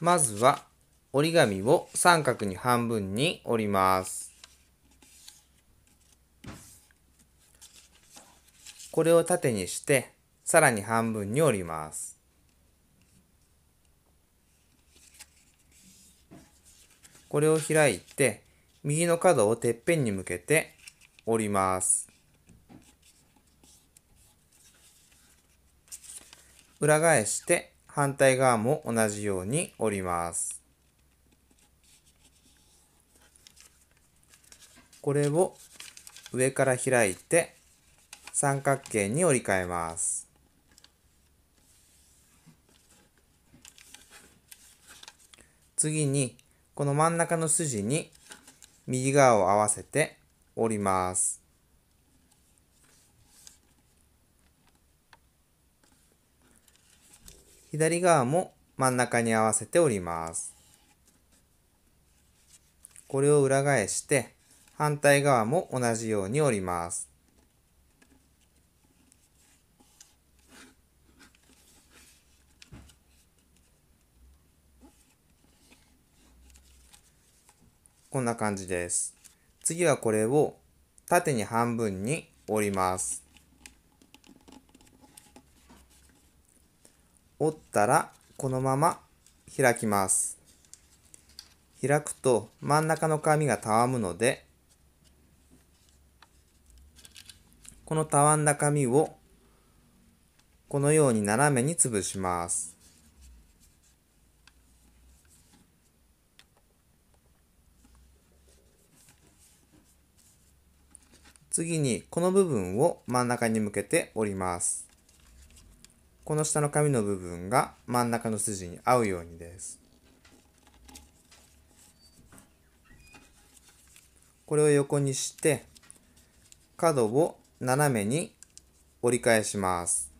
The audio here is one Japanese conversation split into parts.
まずは折り紙を三角に半分に折ります。これを縦にしてさらに半分に折ります。これを開いて右の角をてっぺんに向けて折ります。裏返して反対側も同じように折ります。これを上から開いて三角形に折り替えます。次にこの真ん中の筋に右側を合わせて折ります。左側も真ん中に合わせて折ります。これを裏返して反対側も同じように折ります。こんな感じです。次はこれを縦に半分に折ります。折ったらこのまま開きます。開くと真ん中の紙がたわむのでこのたわんだ紙をこのように斜めに潰します。次にこの部分を真ん中に向けて折ります。この下の紙の部分が真ん中の筋に合うようにです。これを横にして角を斜めに折り返します。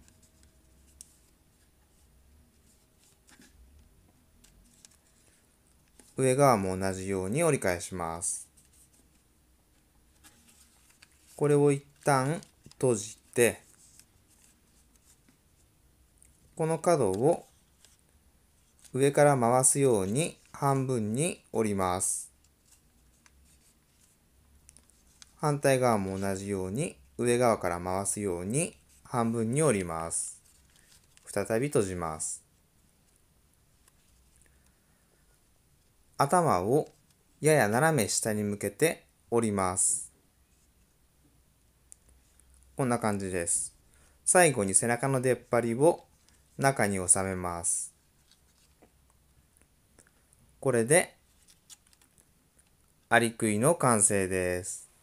上側も同じように折り返します。これを一旦閉じてこの角を上から回すように半分に折ります。反対側も同じように上側から回すように半分に折ります。再び閉じます。頭をやや斜め下に向けて折ります。こんな感じです。最後に背中の出っ張りを中に収めます。これでアリクイの完成です。